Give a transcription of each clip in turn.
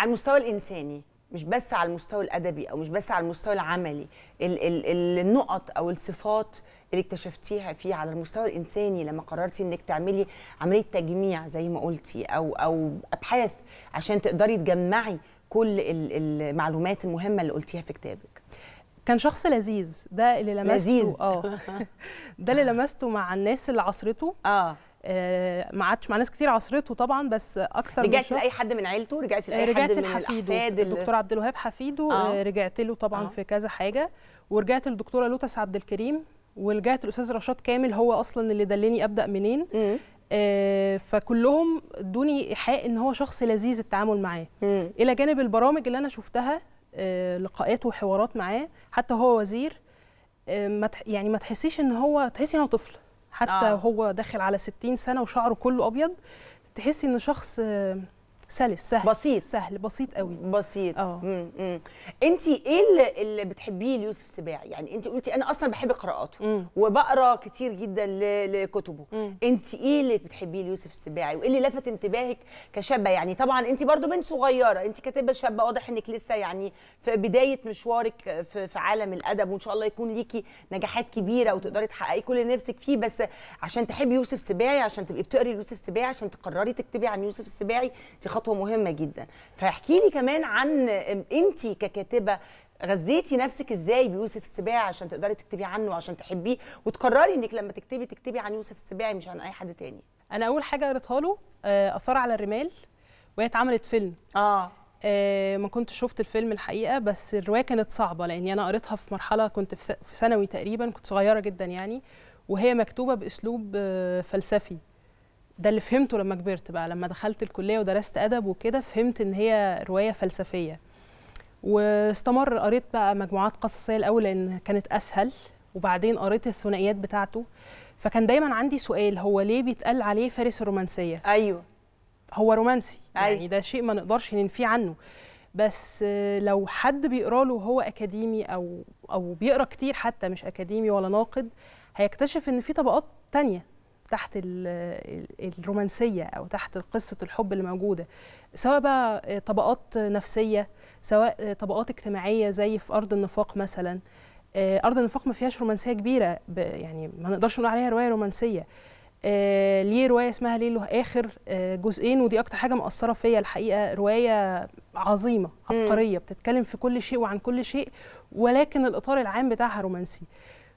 على المستوى الانساني مش بس على المستوى الادبي او مش بس على المستوى العملي ال ال النقط او الصفات اللي اكتشفتيها فيه على المستوى الانساني لما قررتي انك تعملي عمليه تجميع زي ما قلتي او او ابحاث عشان تقدري تجمعي كل المعلومات المهمه اللي قلتيها في كتابك كان شخص لذيذ ده اللي لمسته لذيذ. اه ده اللي لمسته مع الناس اللي عصرته اه آه، ما عادش مع ناس كتير عصرته طبعا بس اكتر رجعت لاي حد من عيلته آه، رجعت لاي رجعت حد من الاحفاد الدكتور عبد الوهاب حفيده آه. آه. رجعت له طبعا آه. في كذا حاجه ورجعت للدكتوره لوتس عبد الكريم ورجعت الاستاذ رشاد كامل هو اصلا اللي دلني ابدا منين آه فكلهم ادوني ايحاء ان هو شخص لذيذ التعامل معاه الى جانب البرامج اللي انا شفتها آه لقاءات وحوارات معاه حتى هو وزير آه يعني ما تحسيش ان هو تحسي ان هو طفل حتى آه. هو داخل على 60 سنه وشعره كله ابيض تحسي ان شخص سلس سهل بسيط سهل بسيط قوي بسيط اه انت ايه اللي, بتحبيه ليوسف سباع يعني انت قلتي انا اصلا بحب قراءاته مم. وبقرا كتير جدا لكتبه انت ايه اللي بتحبيه ليوسف السباعي وايه اللي لفت انتباهك كشابه يعني طبعا انت برضو بنت صغيره انت كاتبه شابه واضح انك لسه يعني في بدايه مشوارك في, في عالم الادب وان شاء الله يكون ليكي نجاحات كبيره وتقدري تحققي كل اللي نفسك فيه بس عشان تحبي يوسف سباعي عشان تبقي بتقري يوسف سباعي عشان تقرري تكتبي عن يوسف السباعي دي خطوه مهمه جدا فاحكي لي كمان عن انت ككاتبه غذيتي نفسك ازاي بيوسف السباعي عشان تقدري تكتبي عنه وعشان تحبيه وتقرري انك لما تكتبي تكتبي عن يوسف السباعي مش عن اي حد تاني انا اول حاجه قريتها له آه، اثار على الرمال وهي اتعملت فيلم اه آه ما كنت شفت الفيلم الحقيقه بس الروايه كانت صعبه لاني انا قريتها في مرحله كنت في ثانوي تقريبا كنت صغيره جدا يعني وهي مكتوبه باسلوب آه، فلسفي ده اللي فهمته لما كبرت بقى لما دخلت الكليه ودرست ادب وكده فهمت ان هي روايه فلسفيه واستمر قريت بقى مجموعات قصصيه الاول لان كانت اسهل وبعدين قريت الثنائيات بتاعته فكان دايما عندي سؤال هو ليه بيتقال عليه فارس الرومانسيه ايوه هو رومانسي يعني أيوة. يعني ده شيء ما نقدرش ننفيه عنه بس لو حد بيقرا له وهو اكاديمي او او بيقرا كتير حتى مش اكاديمي ولا ناقد هيكتشف ان في طبقات تانية تحت الرومانسيه او تحت قصه الحب اللي موجوده سواء بقى طبقات نفسيه سواء طبقات اجتماعيه زي في ارض النفاق مثلا آه، ارض النفاق ما فيهاش رومانسيه كبيره يعني ما نقدرش نقول عليها روايه رومانسيه آه، ليه روايه اسمها ليه له اخر آه، جزئين ودي اكتر حاجه مأثره فيا الحقيقه روايه عظيمه عبقريه بتتكلم في كل شيء وعن كل شيء ولكن الاطار العام بتاعها رومانسي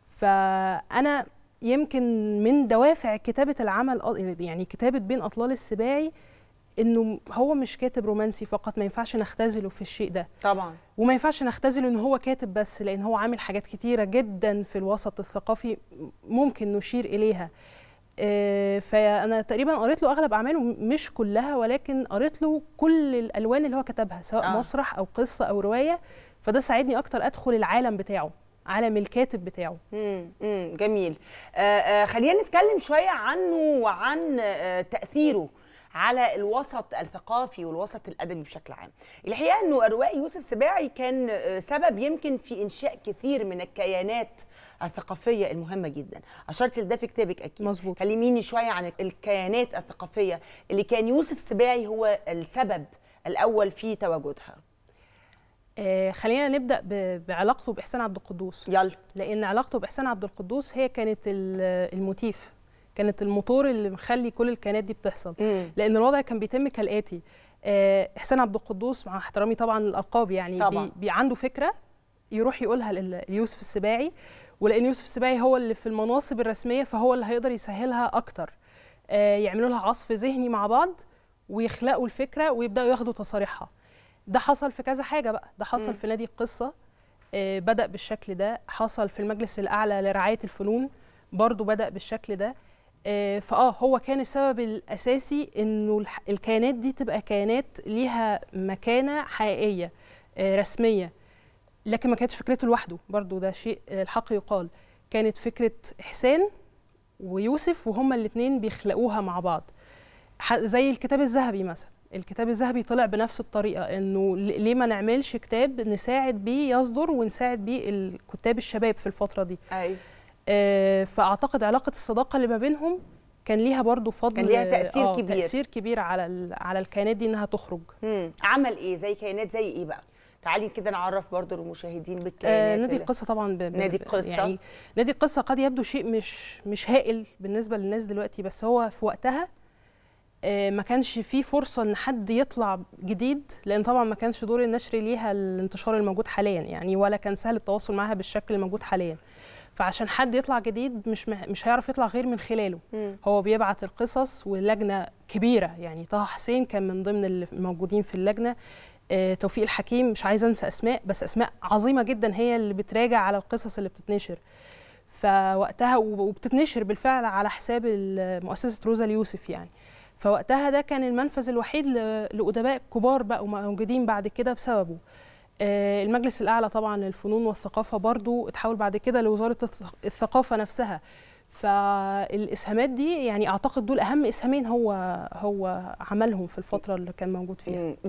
فانا يمكن من دوافع كتابه العمل يعني كتابه بين اطلال السباعي انه هو مش كاتب رومانسي فقط ما ينفعش نختزله في الشيء ده طبعا وما ينفعش نختزله ان هو كاتب بس لان هو عامل حاجات كتيره جدا في الوسط الثقافي ممكن نشير اليها آه، فانا تقريبا قريت له اغلب اعماله مش كلها ولكن قريت له كل الالوان اللي هو كتبها سواء آه. مسرح او قصه او روايه فده ساعدني اكتر ادخل العالم بتاعه على الكاتب بتاعه مم. مم. جميل آه آه خلينا نتكلم شويه عنه وعن آه تاثيره على الوسط الثقافي والوسط الادبي بشكل عام الحقيقه انه الروائي يوسف سباعي كان آه، سبب يمكن في انشاء كثير من الكيانات الثقافيه المهمه جدا اشرت لده في كتابك اكيد مظبوط كلميني شويه عن الكيانات الثقافيه اللي كان يوسف سباعي هو السبب الاول في تواجدها آه خلينا نبدا بعلاقته باحسان عبد القدوس يلا لان علاقته باحسان عبد القدوس هي كانت الموتيف كانت الموتور اللي مخلي كل الكيانات دي بتحصل مم. لان الوضع كان بيتم كالاتي آه احسان عبد القدوس مع احترامي طبعا للالقاب يعني طبعا. بي, بي عنده فكره يروح يقولها ليوسف السباعي ولان يوسف السباعي هو اللي في المناصب الرسميه فهو اللي هيقدر يسهلها اكتر آه يعملوا لها عصف ذهني مع بعض ويخلقوا الفكره ويبداوا ياخدوا تصاريحها ده حصل في كذا حاجه بقى ده حصل م. في نادي القصه آه بدا بالشكل ده حصل في المجلس الاعلى لرعايه الفنون برضو بدا بالشكل ده آه فاه هو كان السبب الاساسي انه الكيانات دي تبقى كيانات ليها مكانه حقيقيه آه رسميه لكن ما كانتش فكرته لوحده برضو ده شيء الحق يقال كانت فكره احسان ويوسف وهما الاثنين بيخلقوها مع بعض زي الكتاب الذهبي مثلا الكتاب الذهبي طلع بنفس الطريقه انه ليه ما نعملش كتاب نساعد بيه يصدر ونساعد بيه الكتاب الشباب في الفتره دي أي. آه فاعتقد علاقه الصداقه اللي ما بينهم كان ليها برضو فضل كان ليها تاثير آه كبير تاثير كبير على على الكيانات دي انها تخرج مم. عمل ايه زي كيانات زي ايه بقى تعالي كده نعرف برضو المشاهدين بالكيانات آه نادي القصه طبعا ب... نادي القصه يعني نادي القصه قد يبدو شيء مش مش هائل بالنسبه للناس دلوقتي بس هو في وقتها آه، ما كانش في فرصه ان حد يطلع جديد لان طبعا ما كانش دور النشر ليها الانتشار الموجود حاليا يعني ولا كان سهل التواصل معها بالشكل الموجود حاليا فعشان حد يطلع جديد مش مش هيعرف يطلع غير من خلاله م. هو بيبعت القصص ولجنه كبيره يعني طه حسين كان من ضمن الموجودين في اللجنه آه، توفيق الحكيم مش عايزه انسى اسماء بس اسماء عظيمه جدا هي اللي بتراجع على القصص اللي بتتنشر فوقتها وبتتنشر بالفعل على حساب مؤسسه روزا اليوسف يعني فوقتها ده كان المنفذ الوحيد لادباء كبار بقوا موجودين بعد كده بسببه آه، المجلس الاعلى طبعا للفنون والثقافه برضو اتحول بعد كده لوزاره الثقافه نفسها فالاسهامات دي يعني اعتقد دول اهم اسهامين هو هو عملهم في الفتره اللي كان موجود فيها